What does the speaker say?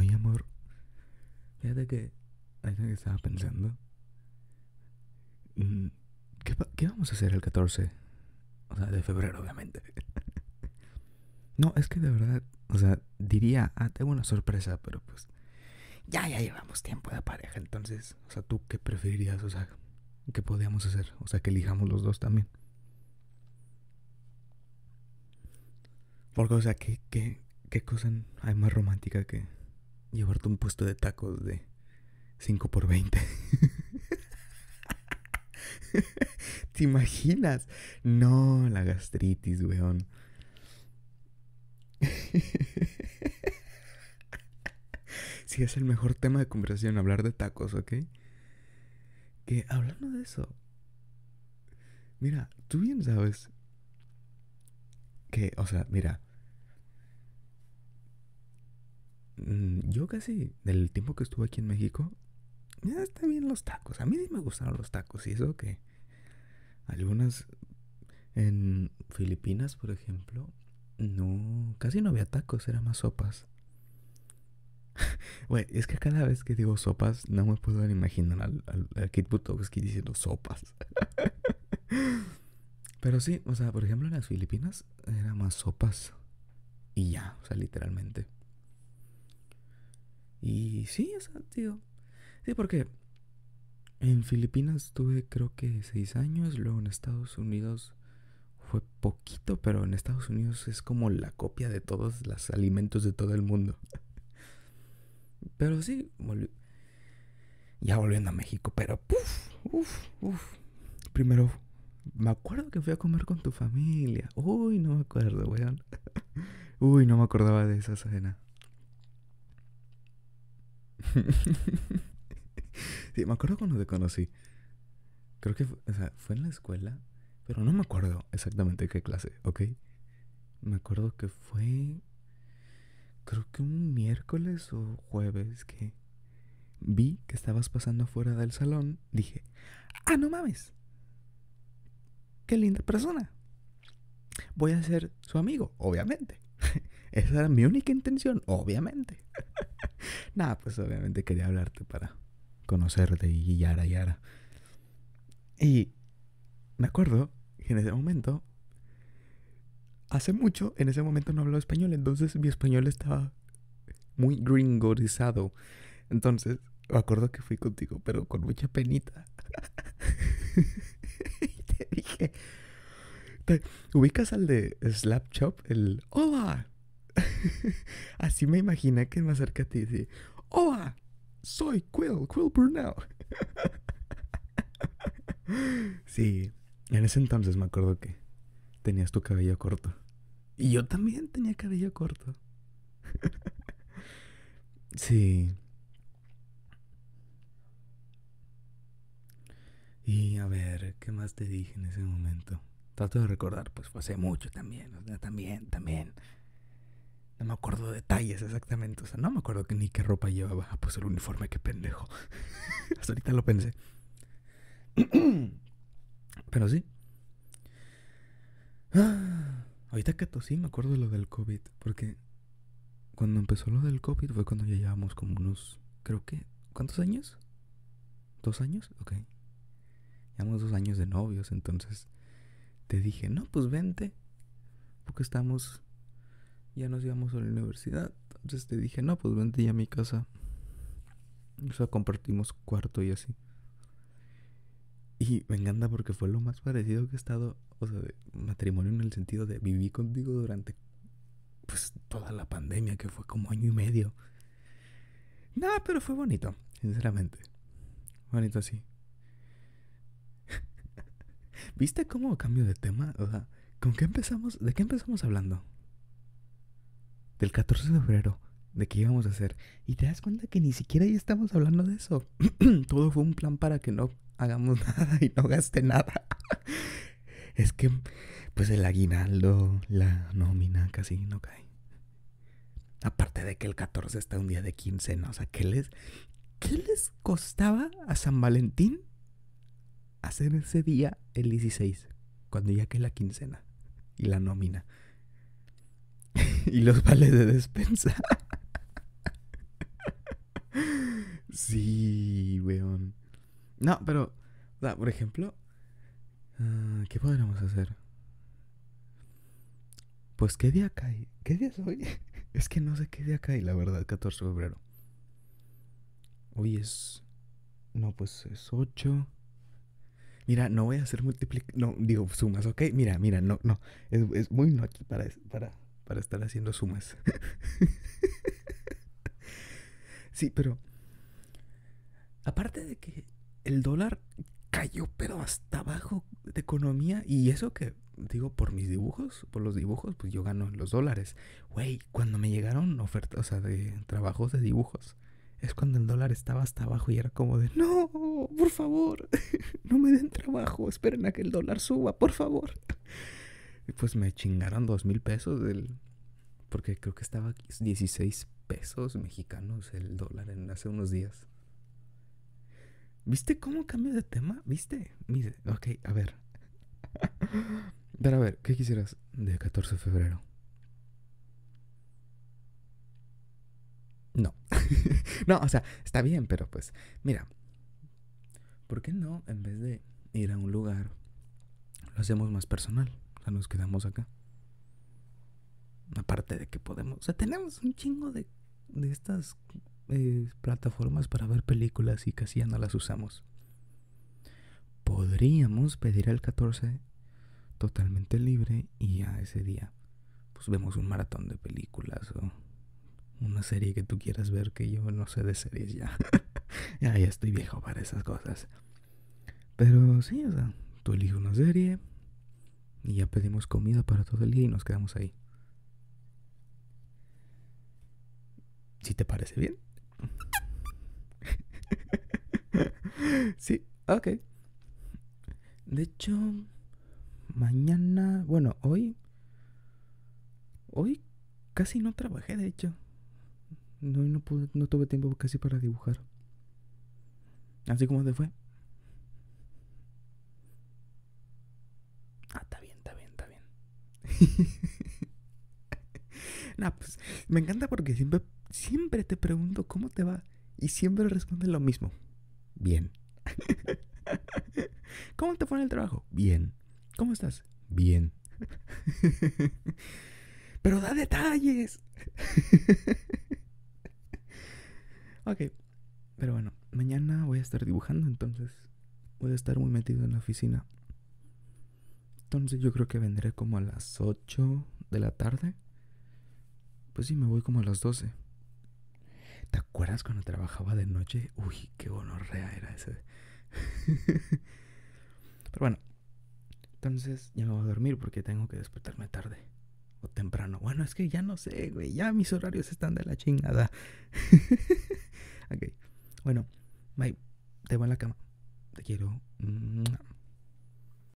Oye, amor, fíjate que que estaba pensando. Mm, ¿Qué, vamos a hacer el 14? O sea, de febrero, obviamente. no, es que de verdad, o sea, diría, ah, tengo una sorpresa, pero pues ya, ya llevamos tiempo de pareja, entonces, o sea, ¿tú qué preferirías? O sea, ¿qué podíamos hacer? O sea, que elijamos los dos también. Porque, o sea, ¿qué, qué, qué cosa hay más romántica que llevarte un puesto de tacos de 5 por 20. ¿Te imaginas? No, la gastritis, weón. Si es el mejor tema de conversación, hablar de tacos, ¿ok? Que hablando de eso, mira, tú bien sabes que, o sea, mira, Mm, yo casi del tiempo que estuve aquí en México, ya está bien los tacos. A mí sí me gustaron los tacos y eso que algunas en Filipinas, por ejemplo, no, casi no había tacos, era más sopas. Güey, es que cada vez que digo sopas, no me puedo imaginar al, al, al Kid diciendo sopas. Pero sí, o sea, por ejemplo, en las Filipinas era más sopas. Y ya, o sea, literalmente. Y sí, o sea, tío sí, porque en Filipinas estuve creo que seis años, luego en Estados Unidos fue poquito, pero en Estados Unidos es como la copia de todos los alimentos de todo el mundo. Pero sí, ya volviendo a México, pero puff, uff, uff. Primero, me acuerdo que fui a comer con tu familia. Uy, no me acuerdo, weón. Uy, no me acordaba de esa cena. sí, me acuerdo cuando te conocí. Creo que, fue, en la escuela, pero no me acuerdo exactamente qué clase, ¿ok? Me acuerdo que fue, creo que un miércoles o jueves que vi que estabas pasando afuera del salón. Dije, ah, no mames. Qué linda persona. Voy a ser su amigo, obviamente. Esa era mi única intención, obviamente. Nada, pues obviamente quería hablarte para conocerte y yara yara. Y me acuerdo que en ese momento, hace mucho, en ese momento no hablaba español, entonces mi español estaba muy gringorizado. Entonces, me acuerdo que fui contigo, pero con mucha penita. y te dije, ubicas al de Slap Chop? El hola, Así me imagina que me más cerca a ti. Sí. ¡Hola! Soy Quill, Quill Brunel sí, en ese entonces me acuerdo que tenías tu cabello corto. Y yo también tenía cabello corto. sí. Y a ver, ¿qué más te dije en ese momento? Trato de recordar, pues fue hace mucho también, también, también. No me acuerdo de detalles exactamente. O sea, no me acuerdo ni qué ropa llevaba. Ah, pues el uniforme, qué pendejo. Hasta ahorita lo pensé. Pero sí. Ah, ahorita que tosí me acuerdo de lo del COVID. Porque cuando empezó lo del COVID fue cuando ya llevamos como unos, creo que, ¿cuántos años? ¿Dos años? Ok. Llevamos dos años de novios, entonces te dije, no, pues vente. Porque estamos ya nos íbamos a la universidad. Entonces te dije, no, pues vente ya a mi casa. O sea, compartimos cuarto y así. Y me encanta porque fue lo más parecido que he estado, o sea, de matrimonio en el sentido de vivir contigo durante, pues, toda la pandemia, que fue como año y medio. Nada, pero fue bonito, sinceramente. Bonito así. ¿Viste cómo cambio de tema? O sea, ¿con qué empezamos? ¿De qué empezamos hablando? del 14 de febrero, de qué íbamos a hacer. Y te das cuenta que ni siquiera ya estamos hablando de eso. Todo fue un plan para que no hagamos nada y no gaste nada. es que, pues el aguinaldo, la nómina casi no cae. Aparte de que el 14 está un día de quincena, o sea, ¿qué les, les costaba a San Valentín hacer ese día el 16? Cuando ya que la quincena y la nómina. y los vales de despensa. sí, weón. No, pero, por ejemplo, ah, ¿qué podríamos hacer? Pues, ¿qué día cae? ¿Qué día es hoy? es que no sé qué día cae, la verdad, 14 de febrero. Hoy es. No, pues es 8. Mira, no voy a hacer multiplic... No, digo, sumas, ¿ok? Mira, mira, no, no. Es, muy noche para, para, para estar haciendo sumas. sí, pero aparte de que el dólar cayó pero hasta abajo de economía y eso que digo por mis dibujos, por los dibujos, pues yo gano los dólares. Güey, cuando me llegaron ofertas, o sea, de trabajos de dibujos, es cuando el dólar estaba hasta abajo y era como de, no, por favor, no me den trabajo, esperen a que el dólar suba, por favor pues me chingaron dos mil pesos del... Porque creo que estaba 16 pesos mexicanos el dólar en hace unos días. ¿Viste cómo cambio de tema? ¿Viste? ok, a ver. Pero a ver, ¿qué quisieras de 14 de febrero? No. no, o sea, está bien, pero pues, mira. ¿Por qué no, en vez de ir a un lugar, lo hacemos más personal? O sea, nos quedamos acá. Aparte de que podemos. O sea, tenemos un chingo de, de estas eh, plataformas para ver películas y casi ya no las usamos. Podríamos pedir al 14 totalmente libre y ya ese día pues vemos un maratón de películas o una serie que tú quieras ver que yo no sé de series ya, ya estoy viejo para esas cosas. Pero sí, o sea, tú eliges una serie, y ya pedimos comida para todo el día y nos quedamos ahí. Si te parece bien. sí, ok. De hecho, mañana, bueno, hoy, hoy casi no trabajé, de hecho. No, no tuve tiempo casi para dibujar. Así como te fue. Pues, me encanta porque siempre, siempre te pregunto cómo te va y siempre responde lo mismo. Bien. ¿Cómo te fue en el trabajo? Bien. ¿Cómo estás? Bien. Pero da detalles. ok. Pero bueno, mañana voy a estar dibujando, entonces voy a estar muy metido en la oficina. Entonces yo creo que vendré como a las 8 de la tarde. Pues sí, me voy como a las 12. ¿Te acuerdas cuando trabajaba de noche? Uy, qué gonorrea era ese. Pero bueno, entonces ya me voy a dormir porque tengo que despertarme tarde o temprano. Bueno, es que ya no sé, güey. Ya mis horarios están de la chingada. ok, bueno, bye. Te voy a la cama. Te quiero.